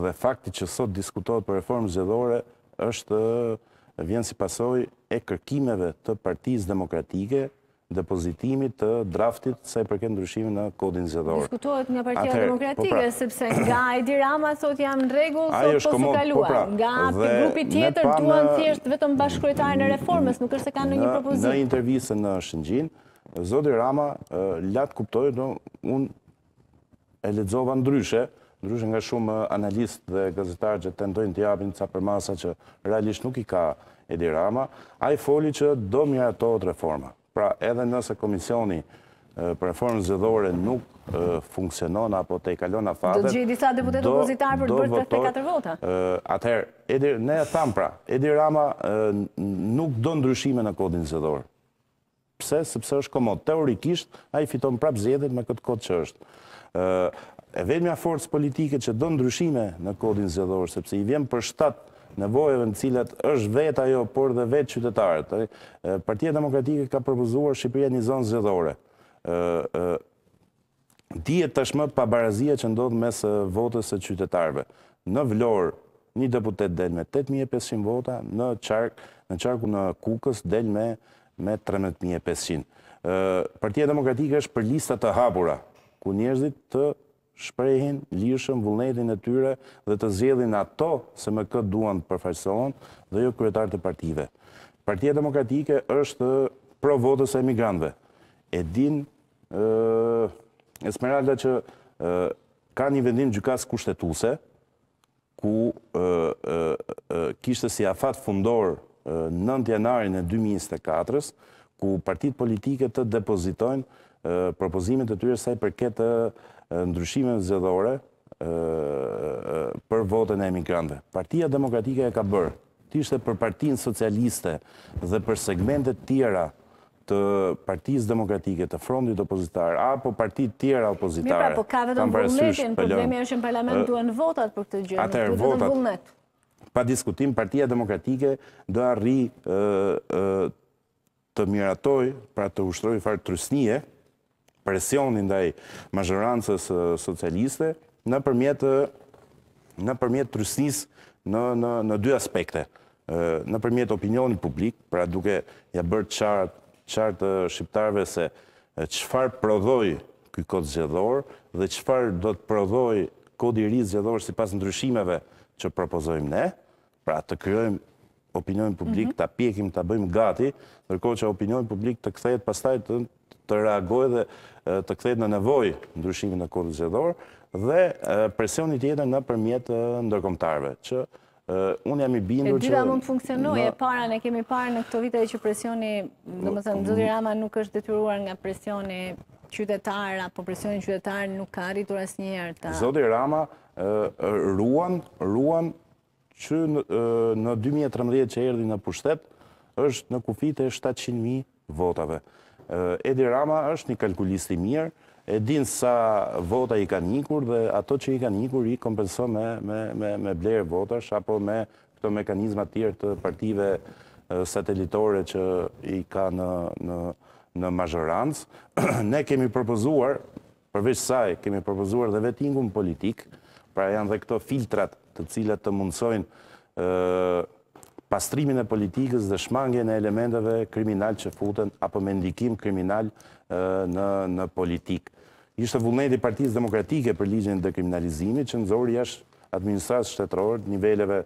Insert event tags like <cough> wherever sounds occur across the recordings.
dhe fakti që sot diskutohet për reformë zgjedhore është vjen si pasoj e kërkimeve të partiz demokratike depozitimit të draftit sa i përket ndryshimin në kodin zgjedhor. Diskutohet nga Partia po Demokratike pra, sepse nga Edi Rama sot jam rregull sot po sukaluan. Po pra, nga dhe, grupi tjetër duan thjesht vetëm bashkëkryetarin në reformës, nuk është se kanë një propozim. Në intervjise në Shëngjin, zoti Rama uh, lat kuptoi un e lexova ndryshe, ndryshë nga shumë analistë dhe gazetarë që të ndojnë të japin ca përmasa që realisht nuk i ka Edi Rama, a i foli që do mja të reforma. Pra edhe nëse komisioni për reformën zëdhore nuk funksionon apo te i kalon a fatër, do gjithë disa deputetë opozitarë për të bërë 34 vota. Atëherë, ne e thamë pra, Edi Rama nuk do ndryshime në kodin zëdhore. Pse, sepse është komod. Teorikisht, a i fiton prap zjedit me këtë kod që është e vetëmja forës politike që do ndryshime në kodin zëdhorë, sepse i vjen për shtatë nevojeve në cilat është vetë ajo, por dhe vetë qytetarët. Partia Demokratike ka përpuzuar Shqipëria një zonë zëdhore. Dijet tashmë pa barazia që ndodhë mes votës e qytetarëve. Në vlorë, një deputet del me 8500 vota, në qarku në kukës del me 13500. Partia Demokratike është për lista të hapura, ku njerëzit të shprejhin, lishën, vullnetin e tyre dhe të zjedhin ato se me këtë duan përfajsohon dhe jo kryetar të partive. Partia Demokratike është pro votës e emigrantve. E din esmeralda që ka një vendim gjukas kushtetuse, ku kishtë si afat fundor në 9 janarin e 2024-ës, ku partit politike të depozitojnë propozimit të tyre saj përket të ndryshime zëdhore për votën e emigrantëve. Partia Demokratike e ka bërë, tishtë për partinë socialiste dhe për segmentet tjera të partijës demokratike, të frondit opozitar, apo partijë tjera opozitare. Mi pra, po ka vetëm vullnetin, problemi është në parlament duen votat për këtë gjënë. Atër, votat. Pa diskutim, partija demokratike dhe arri të miratoj, pra të ushtroj farë trusnije, presionin ndaj mazhorancës socialiste në përmjet, në përmjet trysnis në, në, në dy aspekte. Në përmjet opinionit publik, pra duke ja bërë qartë qartë shqiptarve se qëfar prodhoj këj kod zgjedhor dhe qëfar do të prodhoj kod i rizë zgjedhor si pas ndryshimeve që propozojmë ne, pra të kryojmë opinion publik mhm. të pjekim të bëjmë gati, nërko që opinion publik të kthejt pastaj të reagoj dhe të kthejt në nevoj ndryshimin e kodës gjithor dhe presionit jetën në përmjet ndërkomtarve, që unë jam i bindur që... E dyra mund funksionoj e para, ne kemi parë në këto vite që presioni, në më thënë, Rama nuk është detyruar nga presioni qytetar, apo presioni qytetar nuk ka rritur asë njerë ta... Zotir Rama ruan, ruan që në 2013 që erdi në pushtet, është në kufit e 700.000 votave. Edi Rama është një kalkulisti mirë, e din sa vota i ka njikur dhe ato që i ka njikur i kompenso me, me, me, me blerë votash apo me këto mekanizma tjerë të partive satelitore që i ka në, në, në mazhorancë. <clears throat> ne kemi propozuar, përveç saj, kemi propozuar dhe vetingun politik, pra janë dhe këto filtrat të cilat të mundsojnë pastrimin e politikës dhe shmangjen në elementeve kriminal që futen apo me ndikim kriminal në politikë. Ishtë vullneti partijës demokratike për ligjën dhe kriminalizimit që në zori është administrasë shtetërorët niveleve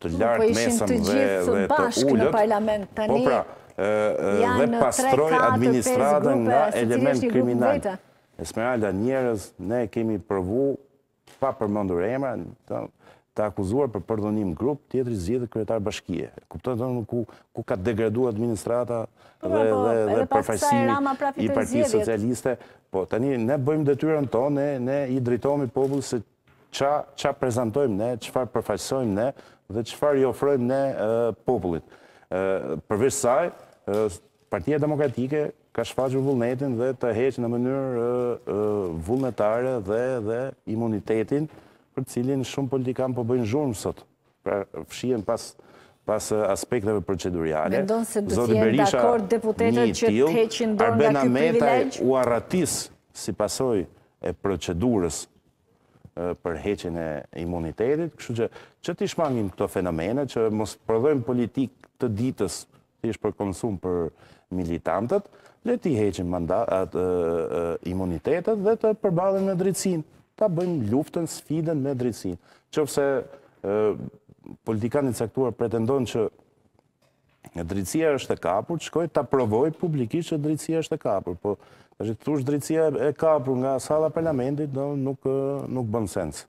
të po, lartë po mesëm dhe të ullët. Po parlament dhe pastroj administratën nga element kriminal. Esmeralda, njerës, ne kemi përvu pa përmëndur emra, të akuzuar për përdonim grupë, tjetëri zhjithë kërëtarë bashkije. Kuptojë të në ku ka degradu administrata po, dhe po, përfajsimi pra i parti socialiste. Po, të ne bëjmë dhe tonë, ne i drejtojmë i popullë se qa prezentojmë ne, qëfar përfajsojmë ne, dhe qëfar i ofrojmë ne popullit. Përveç saj, partijet demokratike ka shfaqur vullnetin dhe të heqë në mënyrë vullnetare dhe imunitetin për cilin shumë politikan po bëjnë zhurmë sot. Pra fshien pas pas aspekteve procedurale. Mendon se do të jenë dakord deputetët që të heqin dorë nga këtë privilegjë? Arbena Ameta u arratis si pasoj e procedurës për heqin e imunitetit, kështu që që të ishmangim këto fenomene, që mos përdojmë politik të ditës, ishtë për konsum për militantët, le t'i heqin mandat imunitetet dhe të përballen me drejtsinë, ta bëjmë luftën sfidën me drejtsinë. Qëpse politikanit i caktuar pretendojnë që drejtësia është e kapur, shkoj ta provoj publikisht që drejtësia është e kapur, po është thush drejtësia e kapur nga salla parlamentit, do nuk nuk bën sens.